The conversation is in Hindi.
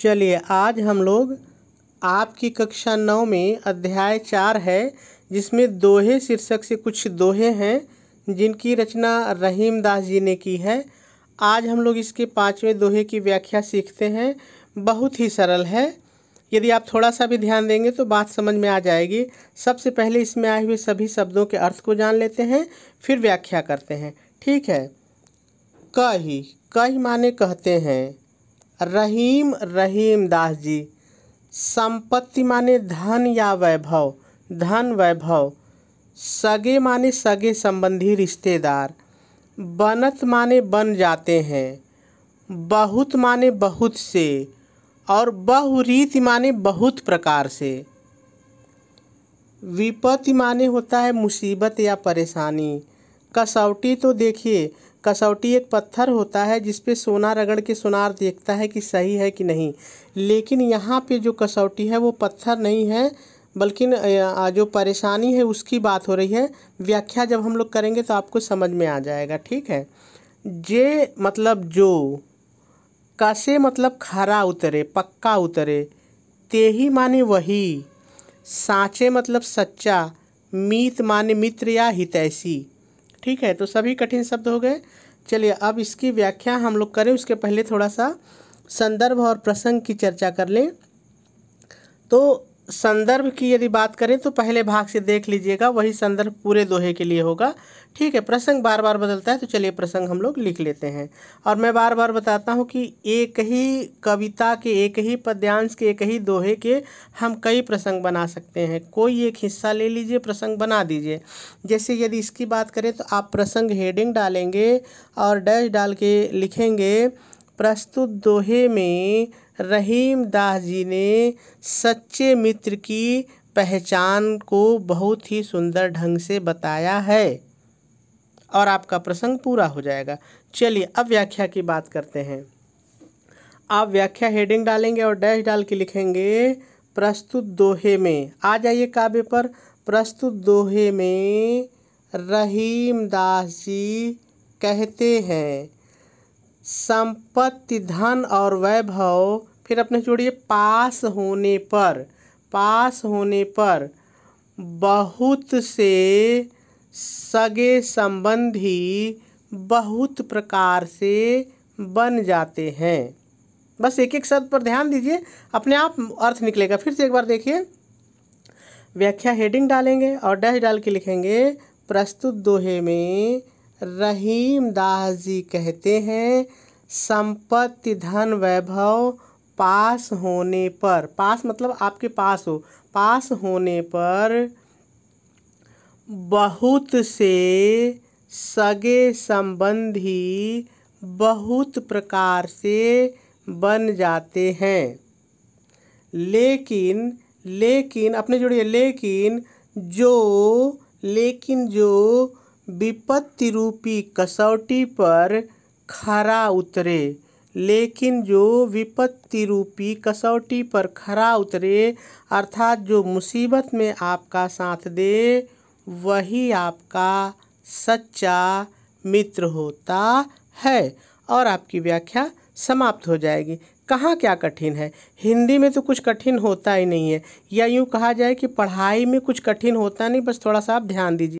चलिए आज हम लोग आपकी कक्षा नौ में अध्याय चार है जिसमें दोहे शीर्षक से कुछ दोहे हैं जिनकी रचना रहीम दास जी ने की है आज हम लोग इसके पाँचवें दोहे की व्याख्या सीखते हैं बहुत ही सरल है यदि आप थोड़ा सा भी ध्यान देंगे तो बात समझ में आ जाएगी सबसे पहले इसमें आए हुए सभी शब्दों के अर्थ को जान लेते हैं फिर व्याख्या करते हैं ठीक है कही कही माने कहते हैं रहीम रहीम दास जी संपत्ति माने धन या वैभव धन वैभव सगे माने सगे संबंधी रिश्तेदार बनत माने बन जाते हैं बहुत माने बहुत से और बहुरीति माने बहुत प्रकार से विपत्ति माने होता है मुसीबत या परेशानी कसौटी तो देखिए कसौटी एक पत्थर होता है जिसपे सोना रगड़ के सोनार देखता है कि सही है कि नहीं लेकिन यहाँ पे जो कसौटी है वो पत्थर नहीं है बल्कि जो परेशानी है उसकी बात हो रही है व्याख्या जब हम लोग करेंगे तो आपको समझ में आ जाएगा ठीक है जे मतलब जो कसे मतलब खरा उतरे पक्का उतरे ते ही माने वही साँचे मतलब सच्चा मीत माने मित्र या हितैषी ठीक है तो सभी कठिन शब्द हो गए चलिए अब इसकी व्याख्या हम लोग करें उसके पहले थोड़ा सा संदर्भ और प्रसंग की चर्चा कर लें तो संदर्भ की यदि बात करें तो पहले भाग से देख लीजिएगा वही संदर्भ पूरे दोहे के लिए होगा ठीक है प्रसंग बार बार बदलता है तो चलिए प्रसंग हम लोग लिख लेते हैं और मैं बार बार बताता हूँ कि एक ही कविता के एक ही पद्यांश के एक ही दोहे के हम कई प्रसंग बना सकते हैं कोई एक हिस्सा ले लीजिए प्रसंग बना दीजिए जैसे यदि इसकी बात करें तो आप प्रसंग हेडिंग डालेंगे और डैश डाल के लिखेंगे प्रस्तुत दोहे में रहीम दास जी ने सच्चे मित्र की पहचान को बहुत ही सुंदर ढंग से बताया है और आपका प्रसंग पूरा हो जाएगा चलिए अब व्याख्या की बात करते हैं आप व्याख्या हेडिंग डालेंगे और डैश डाल के लिखेंगे प्रस्तुत दोहे में आ जाइए काव्य पर प्रस्तुत दोहे में रहीम दास जी कहते हैं संपत्ति धन और वैभव फिर अपने जोड़िए पास होने पर पास होने पर बहुत से सगे संबंधी बहुत प्रकार से बन जाते हैं बस एक एक शब्द पर ध्यान दीजिए अपने आप अर्थ निकलेगा फिर से एक बार देखिए व्याख्या हेडिंग डालेंगे और डैश डाल के लिखेंगे प्रस्तुत दोहे में रहीम दास जी कहते हैं संपत्ति धन वैभव पास होने पर पास मतलब आपके पास हो पास होने पर बहुत से सगे संबंधी बहुत प्रकार से बन जाते हैं लेकिन लेकिन अपने जुड़िए लेकिन जो लेकिन जो विपत्ति रूपी कसौटी पर खरा उतरे लेकिन जो विपत्ति रूपी कसौटी पर खरा उतरे अर्थात जो मुसीबत में आपका साथ दे वही आपका सच्चा मित्र होता है और आपकी व्याख्या समाप्त हो जाएगी कहाँ क्या कठिन है हिंदी में तो कुछ कठिन होता ही नहीं है या यूँ कहा जाए कि पढ़ाई में कुछ कठिन होता नहीं बस थोड़ा सा आप ध्यान दीजिए